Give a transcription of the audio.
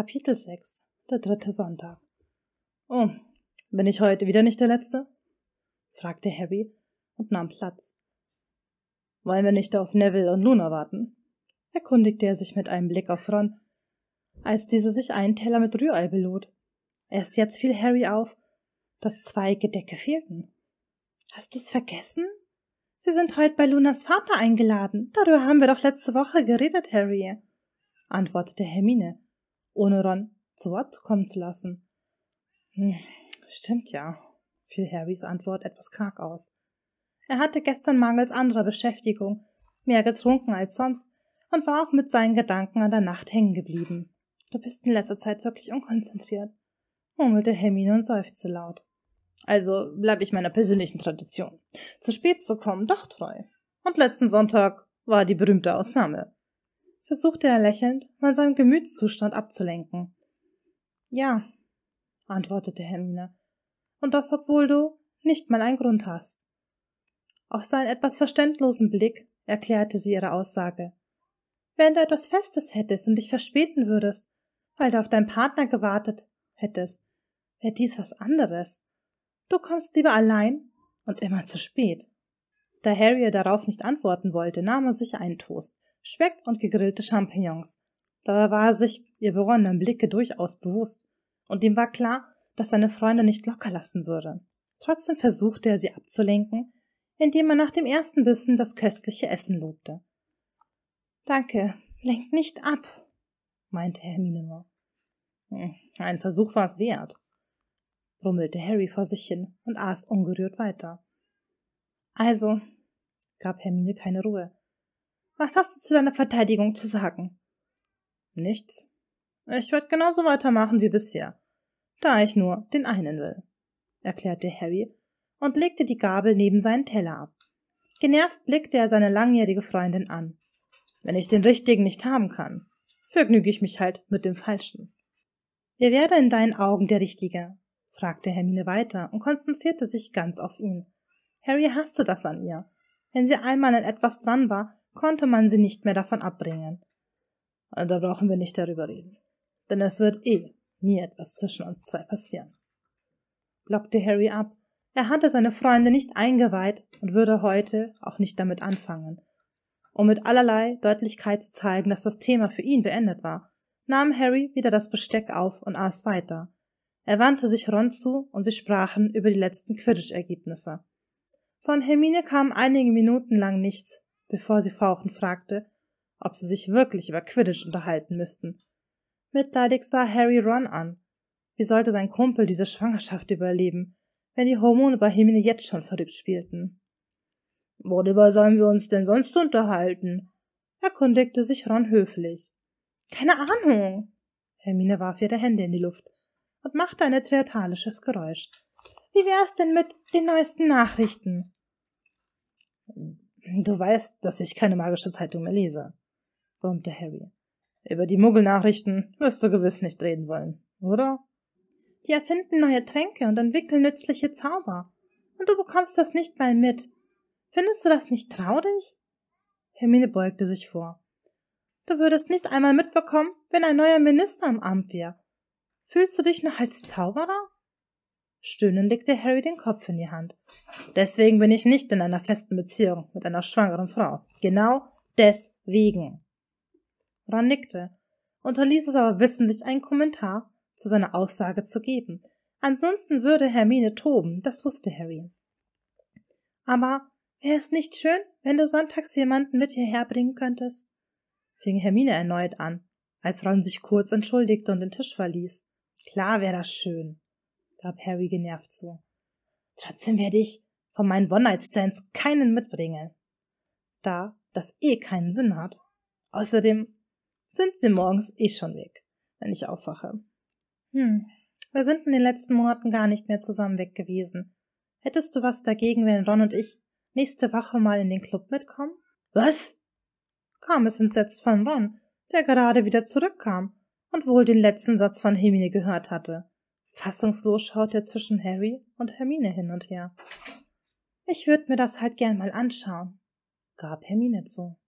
Kapitel 6, der dritte Sonntag. Oh, bin ich heute wieder nicht der Letzte? fragte Harry und nahm Platz. Wollen wir nicht auf Neville und Luna warten? erkundigte er sich mit einem Blick auf Ron, als diese sich einen Teller mit Rührei belud. Erst jetzt fiel Harry auf, dass zwei Gedecke fehlten. Hast du's vergessen? Sie sind heute bei Lunas Vater eingeladen. Darüber haben wir doch letzte Woche geredet, Harry, antwortete Hermine ohne Ron zu Wort kommen zu lassen. Hm, stimmt ja, fiel Harrys Antwort etwas karg aus. Er hatte gestern mangels anderer Beschäftigung mehr getrunken als sonst und war auch mit seinen Gedanken an der Nacht hängen geblieben. Du bist in letzter Zeit wirklich unkonzentriert, murmelte Hermine und seufzte laut. Also bleibe ich meiner persönlichen Tradition. Zu spät zu kommen, doch treu. Und letzten Sonntag war die berühmte Ausnahme versuchte er lächelnd, mal seinen Gemütszustand abzulenken. Ja, antwortete Hermine, und das, obwohl du nicht mal einen Grund hast. Auf seinen etwas verständlosen Blick erklärte sie ihre Aussage. Wenn du etwas Festes hättest und dich verspäten würdest, weil du auf deinen Partner gewartet hättest, wäre dies was anderes. Du kommst lieber allein und immer zu spät. Da Harry darauf nicht antworten wollte, nahm er sich einen Toast Speck und gegrillte Champignons. Dabei war er sich ihr bereuender Blicke durchaus bewusst, und ihm war klar, dass seine Freunde nicht locker lassen würde. Trotzdem versuchte er sie abzulenken, indem er nach dem ersten Bissen das köstliche Essen lobte. Danke, lenkt nicht ab, meinte Hermine nur. Hm, ein Versuch war es wert, brummelte Harry vor sich hin und aß ungerührt weiter. Also, gab Hermine keine Ruhe. Was hast du zu deiner Verteidigung zu sagen? Nichts. Ich werde genauso weitermachen wie bisher, da ich nur den einen will, erklärte Harry und legte die Gabel neben seinen Teller ab. Genervt blickte er seine langjährige Freundin an. Wenn ich den richtigen nicht haben kann, vergnüge ich mich halt mit dem falschen. Wer wäre in deinen Augen der Richtige? fragte Hermine weiter und konzentrierte sich ganz auf ihn. Harry hasste das an ihr. Wenn sie einmal an etwas dran war, konnte man sie nicht mehr davon abbringen. Also da brauchen wir nicht darüber reden. Denn es wird eh nie etwas zwischen uns zwei passieren. Blockte Harry ab. Er hatte seine Freunde nicht eingeweiht und würde heute auch nicht damit anfangen. Um mit allerlei Deutlichkeit zu zeigen, dass das Thema für ihn beendet war, nahm Harry wieder das Besteck auf und aß weiter. Er wandte sich Ron zu und sie sprachen über die letzten Quidditch-Ergebnisse. Von Hermine kam einige Minuten lang nichts, bevor sie fauchend fragte, ob sie sich wirklich über Quidditch unterhalten müssten. Mitleidig sah Harry Ron an. Wie sollte sein Kumpel diese Schwangerschaft überleben, wenn die Hormone bei ihm jetzt schon verrückt spielten? Worüber sollen wir uns denn sonst unterhalten? erkundigte sich Ron höflich. Keine Ahnung. Hermine warf ihre Hände in die Luft und machte ein theatralisches Geräusch. Wie wär's denn mit den neuesten Nachrichten? Du weißt, dass ich keine magische Zeitung mehr lese, brummte Harry. Über die Muggelnachrichten wirst du gewiss nicht reden wollen, oder? Die erfinden neue Tränke und entwickeln nützliche Zauber. Und du bekommst das nicht mal mit. Findest du das nicht traurig? Hermine beugte sich vor. Du würdest nicht einmal mitbekommen, wenn ein neuer Minister im Amt wäre. Fühlst du dich noch als Zauberer? Stöhnend legte Harry den Kopf in die Hand. Deswegen bin ich nicht in einer festen Beziehung mit einer schwangeren Frau. Genau deswegen. Ron nickte, unterließ es aber wissentlich, einen Kommentar zu seiner Aussage zu geben. Ansonsten würde Hermine toben, das wusste Harry. Aber wäre es nicht schön, wenn du sonntags jemanden mit hierher bringen könntest? fing Hermine erneut an, als Ron sich kurz entschuldigte und den Tisch verließ. Klar wäre das schön gab Harry genervt zu. Trotzdem werde ich von meinen One-Night-Stands keinen mitbringen. Da das eh keinen Sinn hat. Außerdem sind sie morgens eh schon weg, wenn ich aufwache. Hm, wir sind in den letzten Monaten gar nicht mehr zusammen weg gewesen. Hättest du was dagegen, wenn Ron und ich nächste Woche mal in den Club mitkommen? Was? kam es entsetzt von Ron, der gerade wieder zurückkam und wohl den letzten Satz von Hermine gehört hatte. Fassungslos schaut er zwischen Harry und Hermine hin und her. Ich würde mir das halt gern mal anschauen, gab Hermine zu.